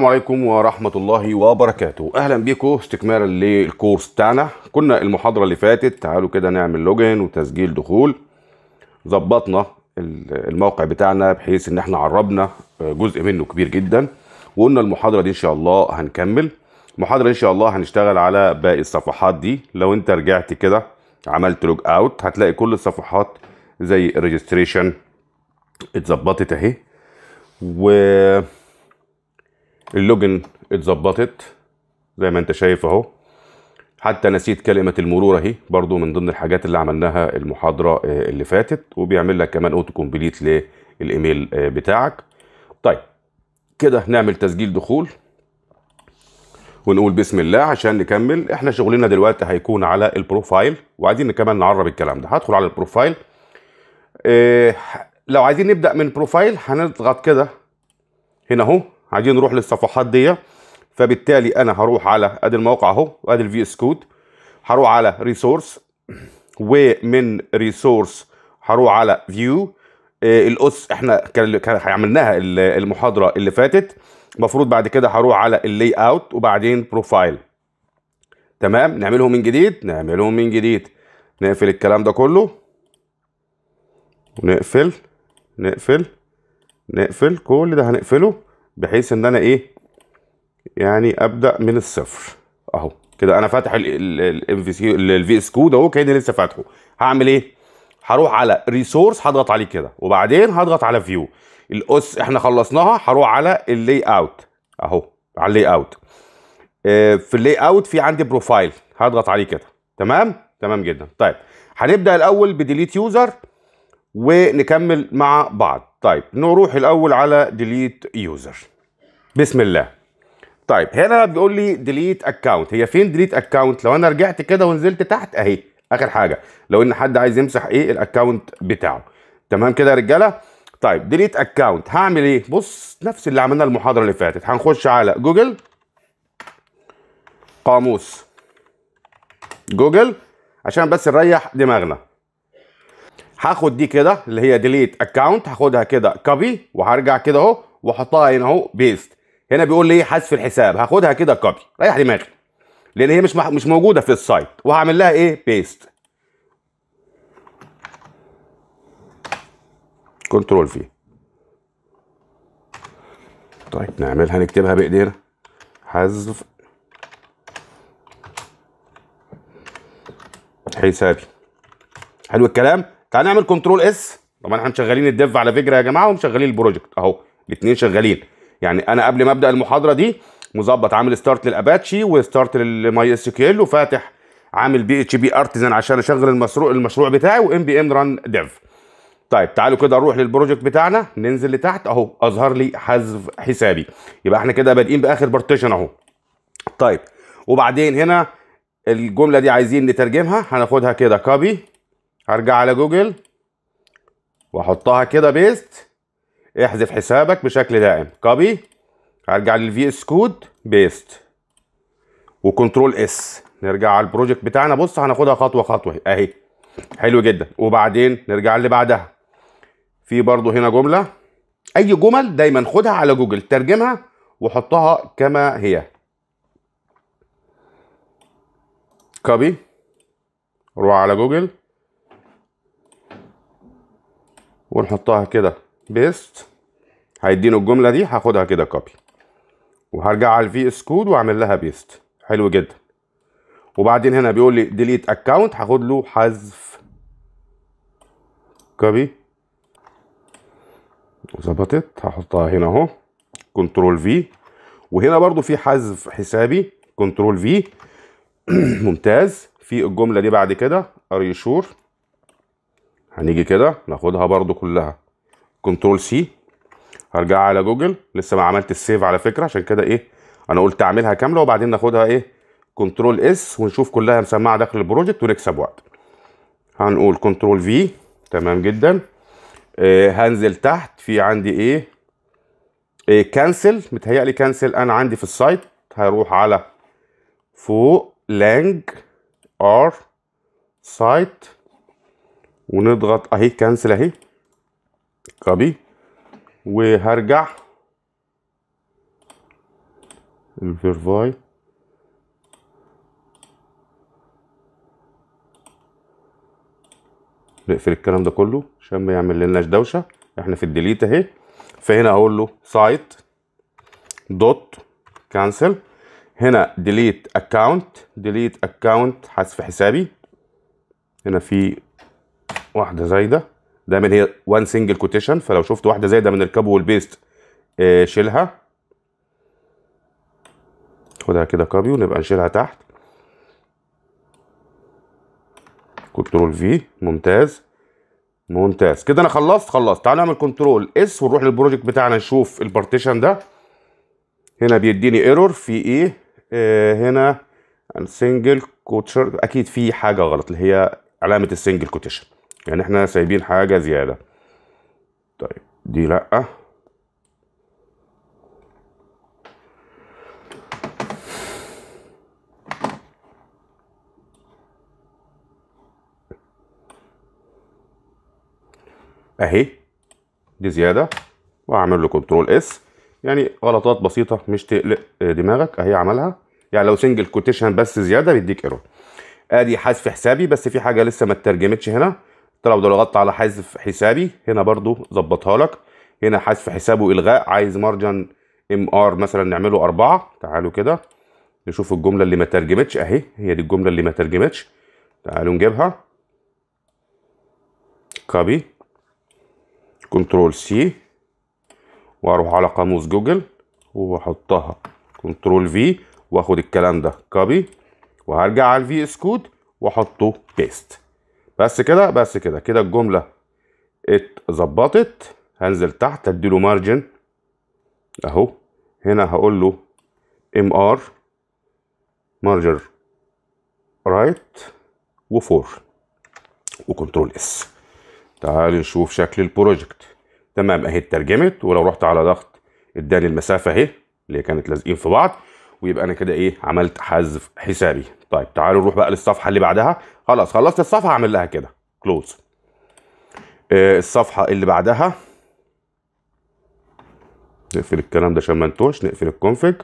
السلام عليكم ورحمة الله وبركاته أهلا بكم استكمالا للكورس بتاعنا كنا المحاضرة اللي فاتت تعالوا كده نعمل لوجن وتسجيل دخول ظبطنا الموقع بتاعنا بحيث ان احنا عربنا آه، جزء منه كبير جدا وقلنا المحاضرة دي ان شاء الله هنكمل المحاضرة ان شاء الله هنشتغل على باقي الصفحات دي لو انت رجعت كده عملت لوج اوت هتلاقي كل الصفحات زي الريجستريشن اتظبطت اهي و اللوجن اتظبطت زي ما انت شايف اهو حتى نسيت كلمة المرور اهي برضو من ضمن الحاجات اللي عملناها المحاضرة آه، اللي فاتت وبيعمل لك كمان اوتو كومبليت للايميل آه، بتاعك طيب كده نعمل تسجيل دخول ونقول بسم الله عشان نكمل احنا شغلنا دلوقتي هيكون على البروفايل وعايزين كمان نعرب الكلام ده هدخل على البروفايل إيه لو عايزين نبدا من بروفايل هنضغط كده هنا اهو عايزين نروح للصفحات دي فبالتالي انا هروح على ادي الموقع اهو وادي الفي اس كود هروح على ريسورس ومن ريسورس هروح على فيو آه، الاس احنا كان عملناها المحاضره اللي فاتت المفروض بعد كده هروح على اللاي اوت وبعدين بروفايل تمام نعملهم من جديد نعملهم من جديد نقفل الكلام ده كله ونقفل نقفل نقفل كل ده هنقفله بحيث ان انا ايه يعني ابدا من الصفر اهو كده انا فاتح الام في سي الفي اس كود اهو كاني لسه فاتحه هعمل ايه هروح على ريسورس هضغط عليه كده وبعدين هضغط على فيو الاس احنا خلصناها هروح على اللاي اوت اهو على اللاي اوت اه في اللاي اوت في عندي بروفايل هضغط عليه كده تمام تمام جدا طيب هنبدا الاول بديليت يوزر ونكمل مع بعض طيب نروح الاول على ديليت يوزر بسم الله طيب هنا بيقول لي ديليت اكونت هي فين ديليت اكونت لو انا رجعت كده ونزلت تحت اهي اخر حاجه لو ان حد عايز يمسح ايه الاكونت بتاعه تمام كده يا رجاله طيب ديليت اكونت هعمل ايه بص نفس اللي عملناه المحاضره اللي فاتت هنخش على جوجل قاموس جوجل عشان بس نريح دماغنا هاخد دي كده اللي هي ديليت اكونت هاخدها كده كوبي وهرجع كده اهو واحطها هنا اهو بيست هنا بيقول لي حذف الحساب هاخدها كده كوبي ريح دماغي لان هي مش مش موجوده في السايت وهعمل لها ايه بيست كنترول في طيب نعملها نكتبها بايدينا حذف حسابي حلو الكلام تعال نعمل كنترول اس طبعا احنا مشغلين الديف على فكره يا جماعه ومشغلين البروجكت اهو الاثنين شغالين يعني انا قبل ما ابدا المحاضره دي مظبط عامل ستارت للاباتشي وستارت للماي اس كي ال وفاتح عامل بي اتش بي ارتزن عشان اشغل المشروع المشروع بتاعي وام بي ام ران ديف طيب تعالوا كده نروح للبروجكت بتاعنا ننزل لتحت اهو اظهر لي حذف حسابي يبقى احنا كده بادئين باخر بارتيشن اهو طيب وبعدين هنا الجمله دي عايزين نترجمها هناخدها كده كوبي هرجع على جوجل واحطها كده بيست احذف حسابك بشكل دائم كوبي هرجع للفي اس كود بيست وكنترول اس نرجع على البروجكت بتاعنا بص هناخدها خطوه خطوه اهي حلو جدا وبعدين نرجع اللي بعدها في برضو هنا جمله اي جمل دايما خدها على جوجل ترجمها وحطها كما هي كوبي روح على جوجل ونحطها كده بيست هيديني الجمله دي هاخدها كده كوبي وهرجع على الفي اس كود واعمل لها بيست حلو جدا وبعدين هنا بيقول لي ديليت اكونت هاخد له حذف كوبي وظبطت هحطها هنا اهو كنترول في وهنا برضو في حذف حسابي كنترول في ممتاز في الجمله دي بعد كده ار يو شور هنيجي كده ناخدها برضو كلها كنترول سي هرجع على جوجل لسه ما عملت السيف على فكره عشان كده ايه انا قلت اعملها كامله وبعدين ناخدها ايه كنترول اس ونشوف كلها مسمعه داخل البروجكت ونكسب وقت هنقول كنترول في تمام جدا آه هنزل تحت في عندي ايه, إيه متهيألي كانسل انا عندي في السايت هروح على فوق لانج ار سايت ونضغط آه، اهي كنسل اهي كوبي وهرجع الفيرفاي نقفل الكلام ده كله عشان ما يعمل لناش دوشه احنا في الديليت اهي فهنا اقول له سايت دوت كانسل هنا ديليت اكونت ديليت اكونت حذف حسابي هنا في واحده زايده دايما هي وان سنجل كوتيشن فلو شفت واحده زايده من الكاب والبيست آه، شيلها خدها كده كابي ونبقى نشيلها تحت كنترول في ممتاز ممتاز كده انا خلصت خلصت تعال نعمل كنترول اس ونروح للبروجكت بتاعنا نشوف البارتيشن ده هنا بيديني ايرور في ايه آه هنا سنجل كوتشر اكيد في حاجه غلط اللي هي علامه السنجل كوتيشن يعني احنا سايبين حاجة زيادة طيب دي لأ اهي دي زيادة واعمل له كنترول اس يعني غلطات بسيطة مش تقلق آه، دماغك اهي عملها يعني لو سنجل كوتيشن بس زيادة بيديك ايرور ادي حذف حسابي بس في حاجة لسه ما اترجمتش هنا انت لو ضغطت على حذف حسابي هنا برضو ظبطها لك هنا حذف حسابه الغاء عايز مارجن ام ار مثلا نعمله أربعة تعالوا كده نشوف الجملة اللي ما ترجمتش اهي هي دي الجملة اللي ما ترجمتش تعالوا نجيبها كوبي كنترول سي واروح على قاموس جوجل واحطها كنترول في واخد الكلام ده كوبي وهرجع على الفي اس كود واحطه بيست بس كده بس كده كده الجمله اتظبطت هنزل تحت اديله مارجن اهو هنا هقول له ام ار مارجر رايت و4 وكنترول اس تعال نشوف شكل البروجكت تمام اهي اترجمت ولو رحت على ضغط اداني المسافه اهي اللي كانت لازقين في بعض ويبقى انا كده ايه عملت حذف حسابي طيب تعالوا نروح بقى للصفحه اللي بعدها خلاص خلصت الصفحه اعمل لها كده كلوز آه، الصفحه اللي بعدها نقفل الكلام ده عشان ما انتوش نقفل الكونفج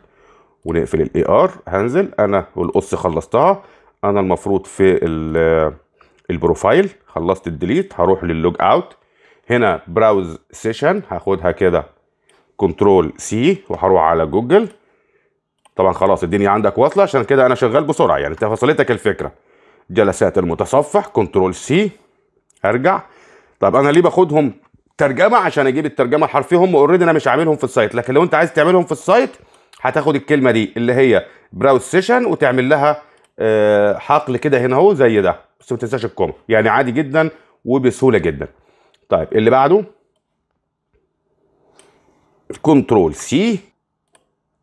ونقفل الاي ار هنزل انا والقص خلصتها انا المفروض في آه، البروفايل خلصت الديليت هروح لللوج اوت هنا براوز سيشن هاخدها كده كنترول سي وهروح على جوجل طبعا خلاص الدنيا عندك واصله عشان كده انا شغال بسرعه يعني انت وصلتك الفكره جلسات المتصفح كنترول سي ارجع طب انا ليه باخدهم ترجمه عشان اجيب الترجمه الحرفيه هم اوريدي انا مش عاملهم في السايت لكن لو انت عايز تعملهم في السايت هتاخد الكلمه دي اللي هي براوز سيشن وتعمل لها آه، حقل كده هنا اهو زي ده بس ما تنساش الكومه يعني عادي جدا وبسهوله جدا طيب اللي بعده كنترول سي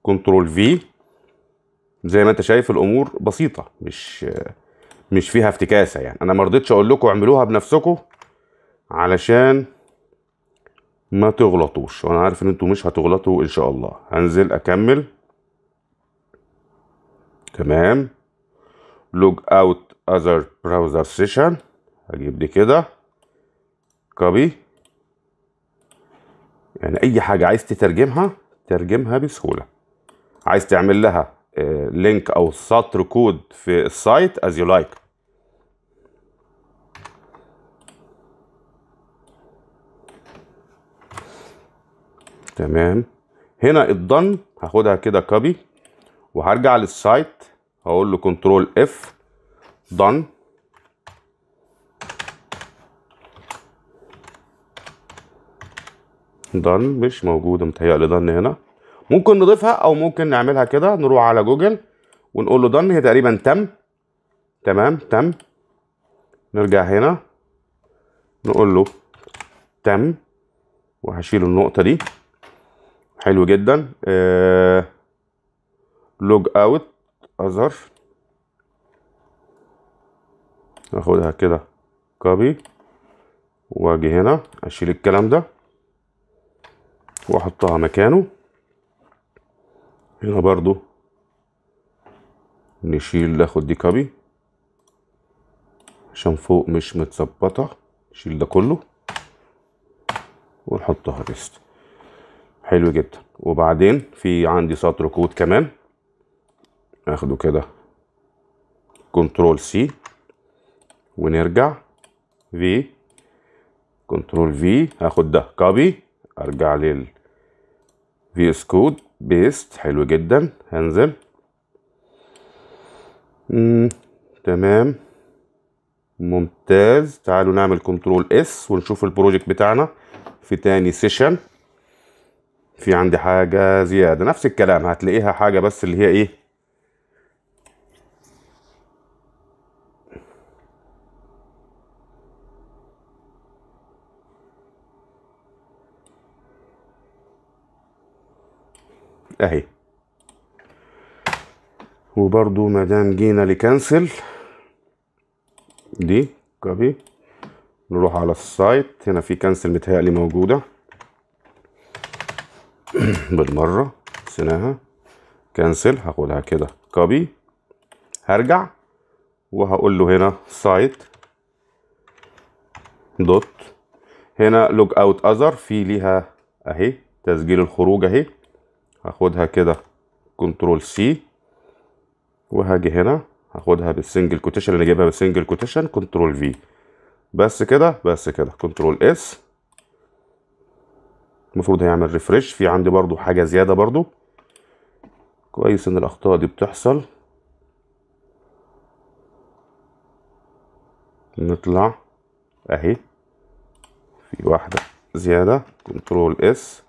كنترول في زي ما انت شايف الامور بسيطه مش مش فيها افتكاسه يعني انا ما رضيتش اقول لكم اعملوها بنفسكم علشان ما تغلطوش وانا عارف ان انتوا مش هتغلطوا ان شاء الله هنزل اكمل تمام لوج اوت اذر براوزر سيشن هجيب دي كده كوبي يعني اي حاجه عايز تترجمها ترجمها بسهوله عايز تعمل لها لينك او سطر كود في السايت as you like تمام هنا الضن هاخدها كده كوبي وهرجع للسايت هقول له كنترول اف ضن ضن مش موجوده متهيألي ضن هنا ممكن نضيفها او ممكن نعملها كده نروح على جوجل ونقول له دن هي تقريبا تم تمام تم نرجع هنا نقول له تم وهشيل النقطه دي حلو جدا آه لوج اوت اظهر اخدها كده كوبي واجي هنا اشيل الكلام ده واحطها مكانه هنا برضو نشيل ناخد دي كابي عشان فوق مش متظبطه نشيل ده كله ونحطها بس حلو جدا وبعدين في عندي سطر كود كمان اخده كده كنترول سي ونرجع في كنترول في هاخد ده كوبي ارجع لل في اس كود بيست حلو جدا هنزل مم. تمام ممتاز تعالوا نعمل كنترول اس ونشوف البروجكت بتاعنا في تاني سيشن في عندي حاجة زيادة نفس الكلام هتلاقيها حاجة بس اللي هي ايه اهي وبرضو مادام جينا لكنسل دي كوبي نروح على السايت هنا في كنسل متهيألي موجودة بالمرة نسيناها كنسل هاخدها كده كوبي هرجع وهقول له هنا سايت دوت هنا لوج اوت اذر في ليها اهي تسجيل الخروج اهي هاخدها كده كنترول سي وهاجي هنا هاخدها بالسنجل كوتيشن اللي جايبها بالسنجل كوتيشن كنترول في بس كده بس كده كنترول اس المفروض هيعمل ريفرش في عندي برضو حاجه زياده برضو كويس ان الاخطاء دي بتحصل نطلع اهي في واحده زياده كنترول اس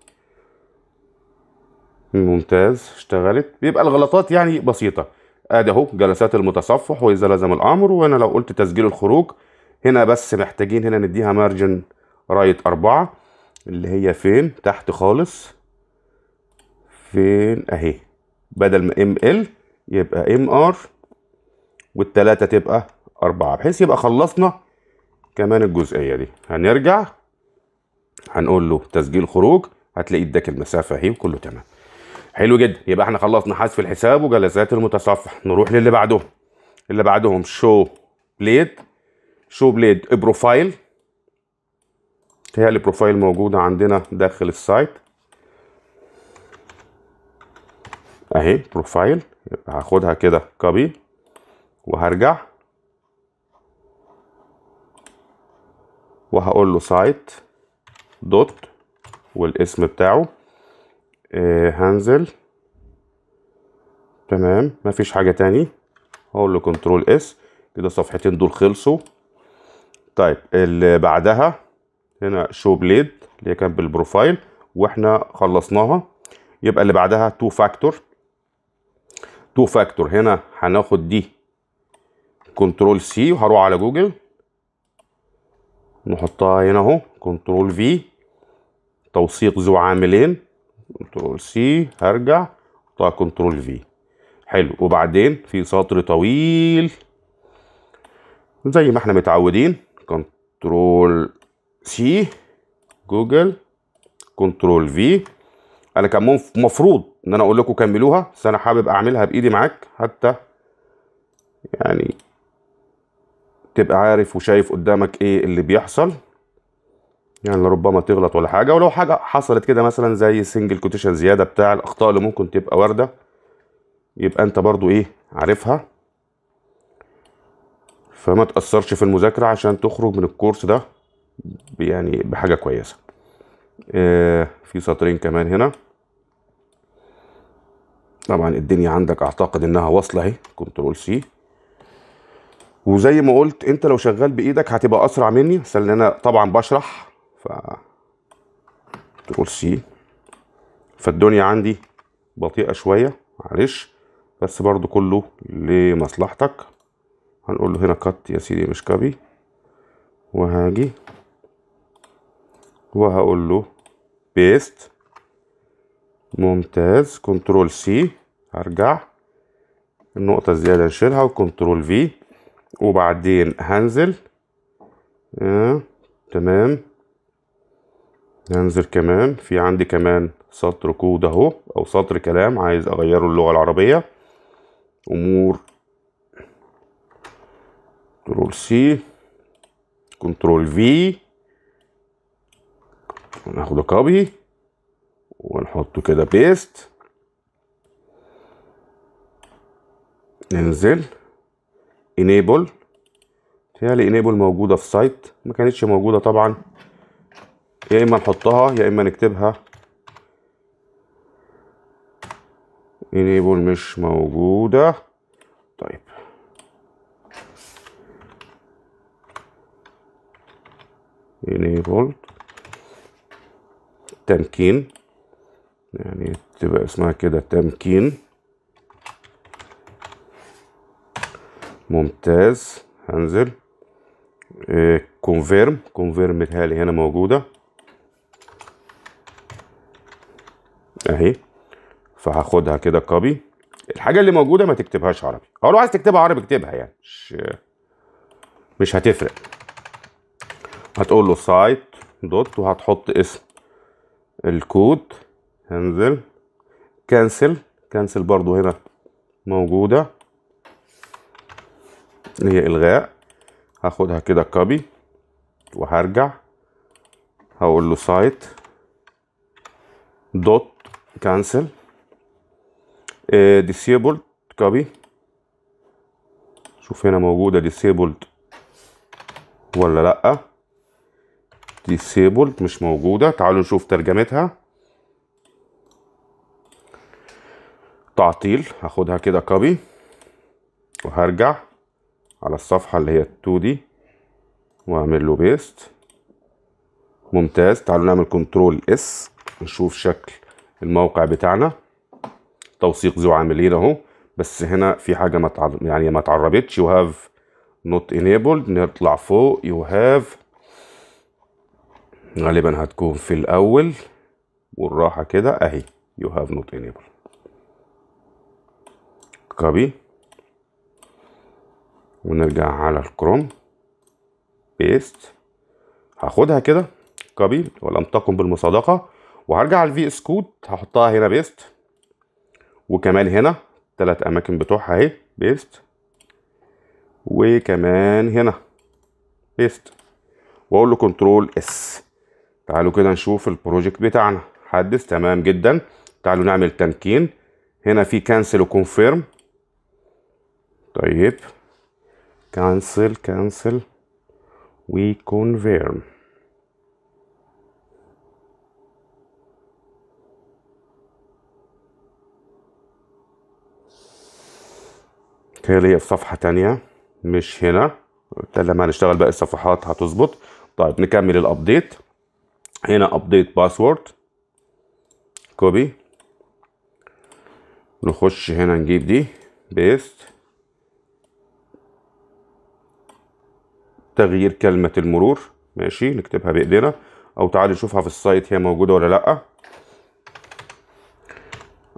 ممتاز اشتغلت بيبقى الغلطات يعني بسيطة ادي اهو جلسات المتصفح واذا لزم الامر وانا لو قلت تسجيل الخروج هنا بس محتاجين هنا نديها مارجن رايت أربعة اللي هي فين تحت خالص فين اهي بدل ما ام ال يبقى ام ار والتلاتة تبقى أربعة بحيث يبقى خلصنا كمان الجزئية دي هنرجع هنقول له تسجيل خروج هتلاقي اداك المسافة اهي وكله تمام حلو جدا يبقى احنا خلصنا حذف الحساب وجلسات المتصفح نروح للي بعدهم اللي بعدهم شو بليد شو بليد بروفايل هي البروفايل موجودة عندنا داخل السايت اهي بروفايل يبقى هاخدها كده كوبي وهرجع وهقول له سايت دوت والاسم بتاعه آه، هنزل تمام مفيش حاجة تاني هقول له كنترول اس كده صفحتين دول خلصوا طيب اللي بعدها هنا شو بليد اللي هي كانت بالبروفايل واحنا خلصناها يبقى اللي بعدها تو فاكتور تو فاكتور هنا هناخد دي كنترول سي وهروح على جوجل نحطها هنا اهو كنترول في توثيق ذو عاملين كنترول سي هرجع احطها كنترول في حلو وبعدين في سطر طويل زي ما احنا متعودين كنترول سي جوجل كنترول في انا كان مفروض ان انا اقول لكم كملوها بس انا حابب اعملها بايدي معاك حتى يعني تبقى عارف وشايف قدامك ايه اللي بيحصل يعني لربما تغلط ولا حاجه ولو حاجه حصلت كده مثلا زي سنجل كوتيشن زياده بتاع الاخطاء اللي ممكن تبقى وارده يبقى انت برضو ايه عارفها فما تاثرش في المذاكره عشان تخرج من الكورس ده يعني بحاجه كويسه آه في سطرين كمان هنا طبعا الدنيا عندك اعتقد انها واصله اهي كنترول سي وزي ما قلت انت لو شغال بايدك هتبقى اسرع مني بس انا طبعا بشرح ف تقول سي فالدنيا عندي بطيئة شوية معلش بس برضو كله لمصلحتك هنقول له هنا كات يا سيدي مش كبي وهاجي وهقول له بيست ممتاز كنترول سي هرجع النقطة الزيادة نشيلها وكنترول في وبعدين هنزل آه. تمام ننزل كمان في عندي كمان سطر كود اهو او سطر كلام عايز اغيره اللغة العربية امور كنترول سي كنترول في وناخد كوبي ونحطه كده بيست ننزل انيبل هي انيبل موجودة في سايت ما كانتش موجودة طبعا يا اما نحطها يا اما نكتبها انيبل مش موجودة طيب انيبل تمكين يعني تبقى اسمها كده تمكين ممتاز هنزل كونفيرم كونفيرم متهيألي هنا موجودة اهي ايه؟ فهاخدها كده كوبي الحاجه اللي موجوده ما تكتبهاش عربي او لو عايز تكتبها عربي اكتبها يعني مش مش هتفرق هتقول له سايت دوت وهتحط اسم الكود هنزل كانسل كانسل برضو هنا موجوده هي الغاء هاخدها كده كوبي وهرجع هقول له سايت دوت كانسل ديسيبلد كوبي شوف هنا موجوده ديسيبلد ولا لا ديسيبلد مش موجوده تعالوا نشوف ترجمتها تعطيل هاخدها كده كوبي وهرجع على الصفحه اللي هي 2 دي واعمل له بيست ممتاز تعالوا نعمل كنترول اس نشوف شكل الموقع بتاعنا توثيق ذو عاملين اهو بس هنا في حاجه ما يعني ما اتعربتش يو هاف نوت انيبل نطلع فوق يو هاف غالبا هتكون في الاول والراحه كده اهي يو هاف نوت انيبل كوبي ونرجع على الكروم بيست هاخدها كده كوبي ولم تقم بالمصادقه وهرجع على الفي اس كود هحطها هنا بيست وكمان هنا تلات اماكن بتوعها اهي بيست وكمان هنا بيست واقول له كنترول اس تعالوا كده نشوف البروجكت بتاعنا حدث تمام جدا تعالوا نعمل تمكين هنا في كانسل وكونفيرم طيب كانسل كانسل وكونفيرم هي ليا في صفحة تانية مش هنا لما هنشتغل باقي الصفحات هتظبط طيب نكمل الابديت هنا ابديت باسورد كوبي نخش هنا نجيب دي بيست تغيير كلمة المرور ماشي نكتبها بايدينا او تعالي نشوفها في السايت هي موجودة ولا لأ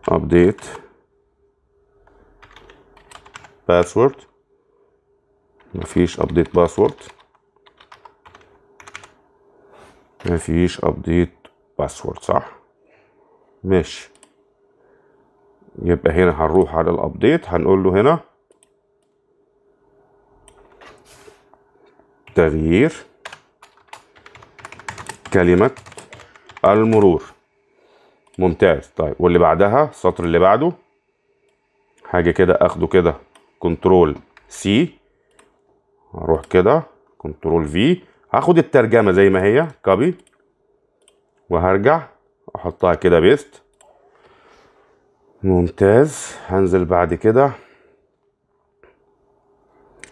ابديت باسورد مفيش ابديت باسورد مفيش ابديت باسورد صح ماشي يبقى هنا هنروح على الابديت هنقول له هنا تغيير كلمة المرور ممتاز طيب واللي بعدها السطر اللي بعده حاجة كده اخده كده كنترول سي اروح كده كنترول في هاخد الترجمه زي ما هي كوبي وهرجع احطها كده بيست ممتاز هنزل بعد كده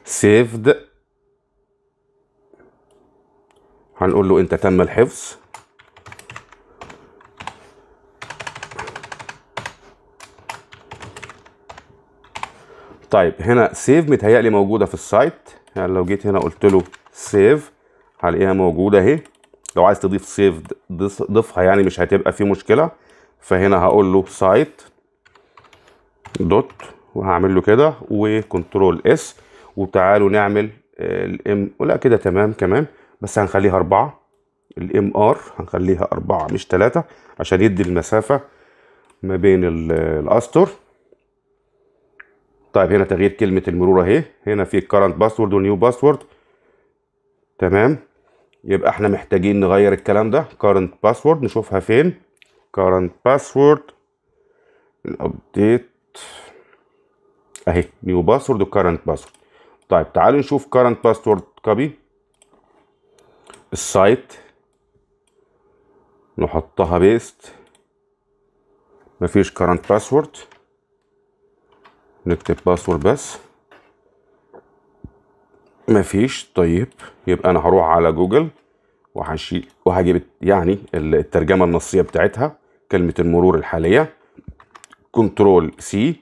سيفد هنقول له انت تم الحفظ طيب هنا سيف متهيألي موجودة في السايت يعني لو جيت هنا قلت له سيف هلاقيها موجودة اهي لو عايز تضيف سيف ضيفها يعني مش هتبقى في مشكلة فهنا هقول له سايت دوت وهعمل له كده وكنترول اس وتعالوا نعمل الام ولا كده تمام كمان بس هنخليها أربعة الام ار هنخليها أربعة مش تلاتة عشان يدي المسافة ما بين الأسطر طيب هنا تغيير كلمة المرور اهي هنا في password باسورد ونيو باسورد تمام يبقى احنا محتاجين نغير الكلام ده current باسورد نشوفها فين current باسورد الابديت اهي نيو باسورد current باسورد طيب تعالوا نشوف current باسورد كوبي السايت نحطها بيست مفيش current باسورد نكتب باسورد بس مفيش طيب يبقى انا هروح على جوجل وهشي وهجيب يعني الترجمه النصيه بتاعتها كلمه المرور الحاليه كنترول سي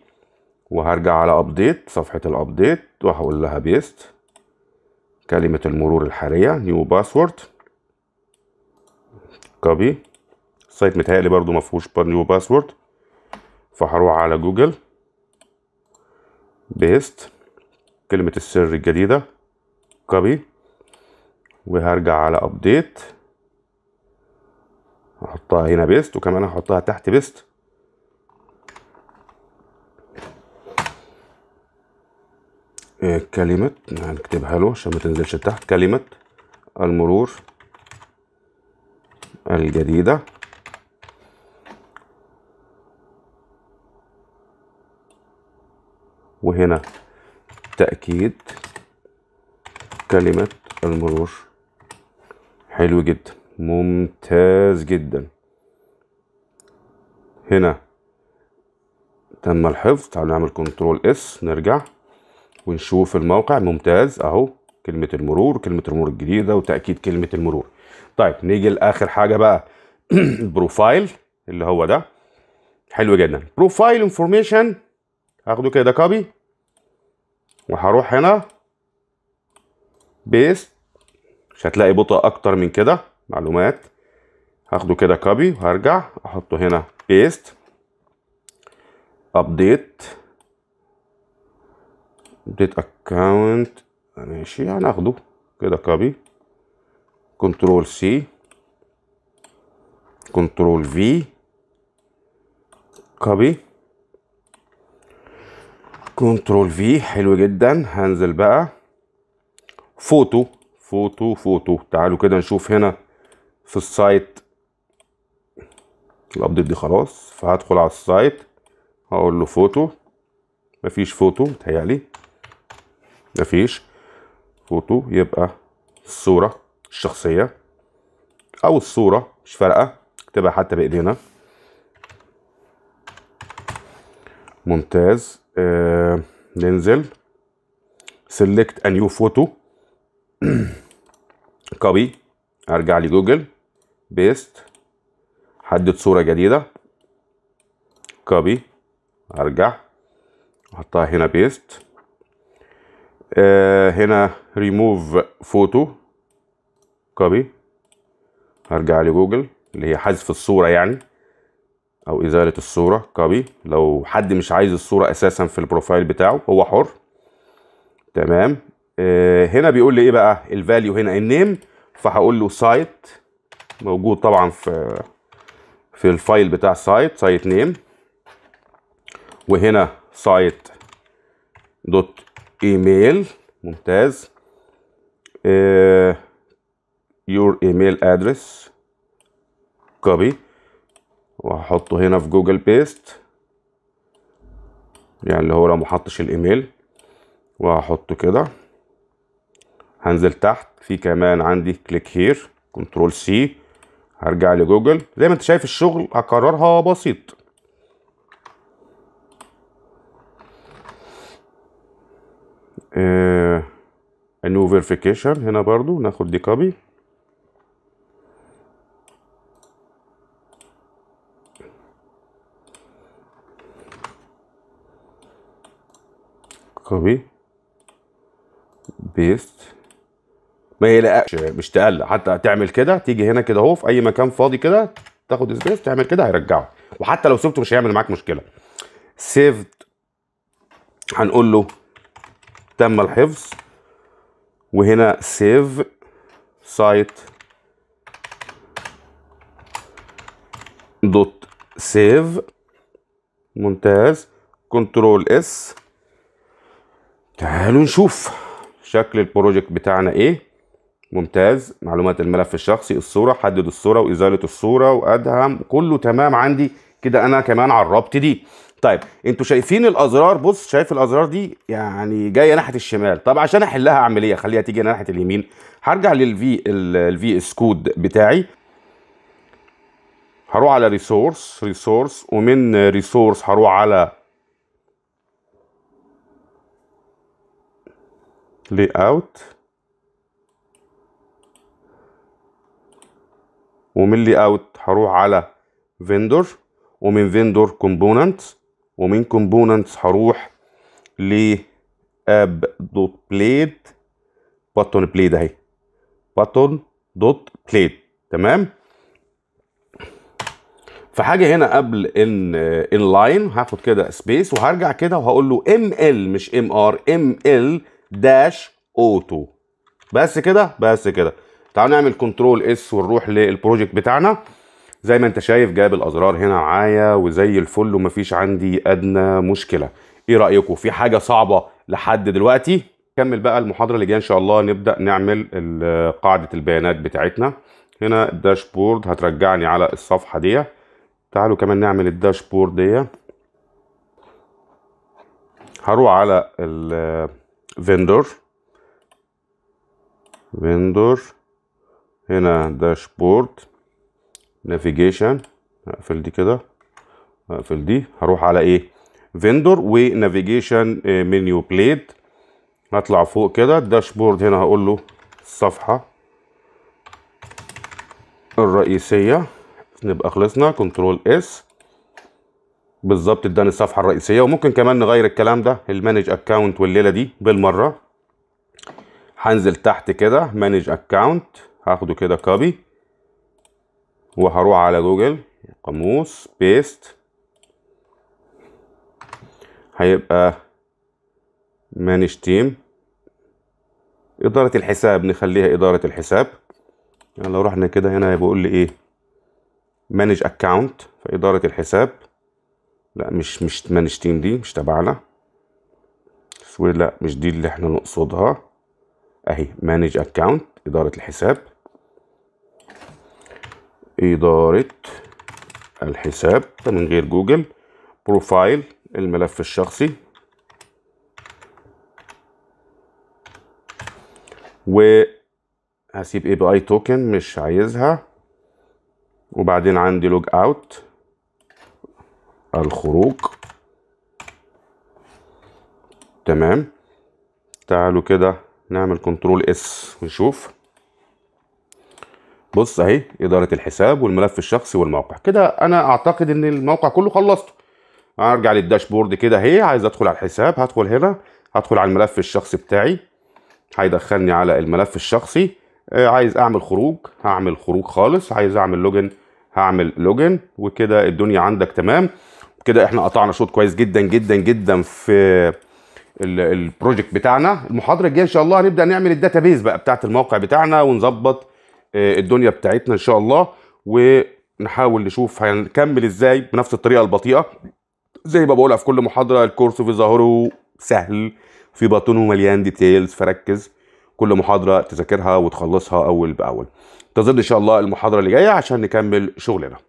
وهرجع على ابديت صفحه الابديت وهقول لها بيست كلمه المرور الحاليه نيو باسورد كوبي السايت متهيألي برضو ما فيهوش نيو باسورد فهروح على جوجل بيست كلمة السر الجديدة كوبي وهرجع على ابديت هحطها هنا بيست وكمان هحطها تحت بيست إيه، كلمة هنكتبها له عشان ما تنزلش تحت كلمة المرور الجديدة وهنا تأكيد كلمة المرور حلو جدا ممتاز جدا هنا تم الحفظ تعالوا نعمل كنترول اس نرجع ونشوف الموقع ممتاز اهو كلمة المرور كلمة المرور الجديدة وتأكيد كلمة المرور طيب نيجي لآخر حاجة بقى بروفايل اللي هو ده حلو جدا بروفايل انفورميشن هاخده كده كوبي وهروح هنا بيست مش هتلاقي بطء اكتر من كده معلومات هاخده كده كوبي وهرجع احطه هنا بيست ابديت ابديت اكونت ماشي يعني هناخده كده كوبي كنترول سي كنترول في كوبي كنترول في حلو جدا هنزل بقى فوتو فوتو فوتو تعالوا كده نشوف هنا في السايت الابديت دي خلاص فهدخل على السايت هقول له فوتو مفيش فوتو متهيألي مفيش فوتو يبقى الصورة الشخصية أو الصورة مش فارقة اكتبها حتى بإيدينا ممتاز آه، ننزل سيلكت ا نيو فوتو كوبي ارجع لجوجل بيست حدد صوره جديده كوبي ارجع احطها هنا بيست آه هنا ريموف فوتو كوبي ارجع لجوجل اللي هي حذف الصورة يعني او ازاله الصوره كوبي لو حد مش عايز الصوره اساسا في البروفايل بتاعه هو حر تمام آه هنا بيقول لي ايه بقى الفاليو هنا النيم فهقول له سايت موجود طبعا في في الفايل بتاع سايت سايت نيم وهنا سايت دوت ايميل ممتاز يور ايميل ادرس كوبي وهحطه هنا في جوجل بيست يعني اللي هو لو محطش الايميل وهحطه كده هنزل تحت في كمان عندي كليك هير كنترول سي هرجع لجوجل زي ما انت شايف الشغل هكررها بسيط نيو آه، فيريفيكيشن هنا برضو ناخد دي كوبي كوبي بيست ما لا مش تقلق حتى تعمل كده تيجي هنا كده اهو في اي مكان فاضي كده تاخد سبيس تعمل كده هيرجعه وحتى لو سبته مش هيعمل معاك مشكله سيفد هنقول له تم الحفظ وهنا سيف سايت دوت سيف ممتاز كنترول اس تعالوا نشوف شكل البروجكت بتاعنا ايه ممتاز معلومات الملف الشخصي الصورة حدد الصورة وإزالة الصورة وأدهم كله تمام عندي كده أنا كمان عربت دي طيب انتوا شايفين الازرار بص شايف الازرار دي يعني جايه ناحيه الشمال طب عشان احلها اعمل ايه تيجي ناحيه اليمين هرجع للفي الفي اس كود بتاعي هروح على ريسورس ريسورس ومن ريسورس هروح على layout ومن layout هروح على vendor ومن vendor components ومن components هروح ل اب دوت plate باتون بليت اهي باتون دوت بليت تمام فحاجه هنا قبل ان ان لاين هاخد كده سبيس وهرجع كده وهقول له ام ال مش ام ار ام ال داش اوتو بس كده بس كده تعالوا نعمل كنترول اس ونروح للبروجكت بتاعنا زي ما انت شايف جايب الازرار هنا معايا وزي الفل ومفيش عندي ادنى مشكله ايه رايكم في حاجه صعبه لحد دلوقتي نكمل بقى المحاضره اللي جايه ان شاء الله نبدا نعمل قاعده البيانات بتاعتنا هنا الداشبورد هترجعني على الصفحه دي تعالوا كمان نعمل الداشبورد دي هروح على فيندور فيندور هنا داشبورد نافيجيشن اقفل دي كده اقفل دي هروح على ايه فيندور ونافيجيشن منيو بليت هطلع فوق كده الداشبورد هنا هقول له الصفحه الرئيسيه نبقى خلصنا كنترول اس بالظبط اداني الصفحه الرئيسيه وممكن كمان نغير الكلام ده المانج اكونت والليله دي بالمره هنزل تحت كده مانج اكونت هاخده كده كوبي وهروح على جوجل قاموس بيست هيبقى مانج تيم إدارة الحساب نخليها إدارة الحساب يعني لو رحنا كده هنا بيقول لي إيه مانج في اداره الحساب لا مش مش 8 دي مش تبعنا لا مش دي اللي احنا نقصدها اهي مانج اكاونت اداره الحساب اداره الحساب من غير جوجل بروفايل الملف الشخصي و هسيب اي بي اي توكن مش عايزها وبعدين عندي لوج اوت الخروج تمام تعالوا كده نعمل كنترول اس ونشوف بص اهي اداره الحساب والملف الشخصي والموقع كده انا اعتقد ان الموقع كله خلصته ارجع للداشبورد كده اهي عايز ادخل على الحساب هدخل هنا هدخل على الملف الشخصي بتاعي هيدخلني على الملف الشخصي آه، عايز اعمل خروج هعمل خروج خالص عايز اعمل لوجن هعمل لوجن وكده الدنيا عندك تمام كده احنا قطعنا شوط كويس جدا جدا جدا في البروجكت بتاعنا المحاضره الجايه ان شاء الله هنبدا نعمل الداتابيز بقى بتاعه الموقع بتاعنا ونظبط آه، الدنيا بتاعتنا ان شاء الله ونحاول نشوف هنكمل ازاي بنفس الطريقه البطيئه زي ما بقولها في كل محاضره الكورس في ظاهره سهل في باطنه مليان ديتيلز فركز كل محاضره تذاكرها وتخلصها اول باول انتظرنا ان شاء الله المحاضره اللي جايه عشان نكمل شغلنا